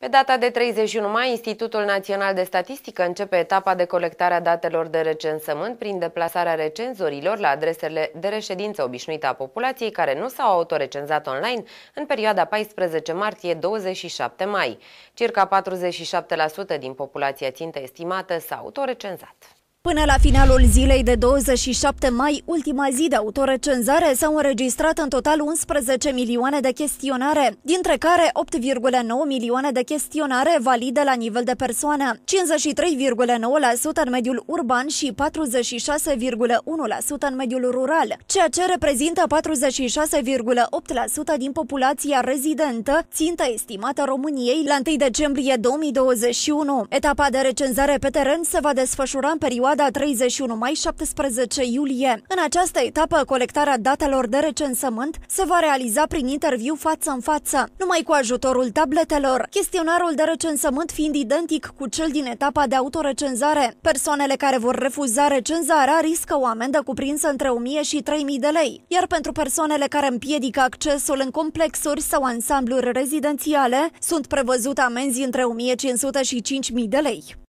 Pe data de 31 mai, Institutul Național de Statistică începe etapa de colectare a datelor de recensământ prin deplasarea recenzorilor la adresele de reședință obișnuită a populației care nu s-au autorecenzat online în perioada 14 martie-27 mai. Circa 47% din populația țintă estimată s-a autorecenzat. Până la finalul zilei de 27 mai, ultima zi de autorecenzare, s-au înregistrat în total 11 milioane de chestionare, dintre care 8,9 milioane de chestionare valide la nivel de persoană, 53,9% în mediul urban și 46,1% în mediul rural, ceea ce reprezintă 46,8% din populația rezidentă, țintă estimată României la 1 decembrie 2021. Etapa de recenzare pe teren se va desfășura în perioada perioada 31 mai 17 iulie. În această etapă, colectarea datelor de recensământ se va realiza prin interviu față în față, numai cu ajutorul tabletelor, chestionarul de recensământ fiind identic cu cel din etapa de autorecenzare. Persoanele care vor refuza recenzarea riscă o amendă cuprinsă între 1000 și 3000 de lei, iar pentru persoanele care împiedică accesul în complexuri sau ansambluri rezidențiale, sunt prevăzute amenzi între 1500 și 5000 de lei.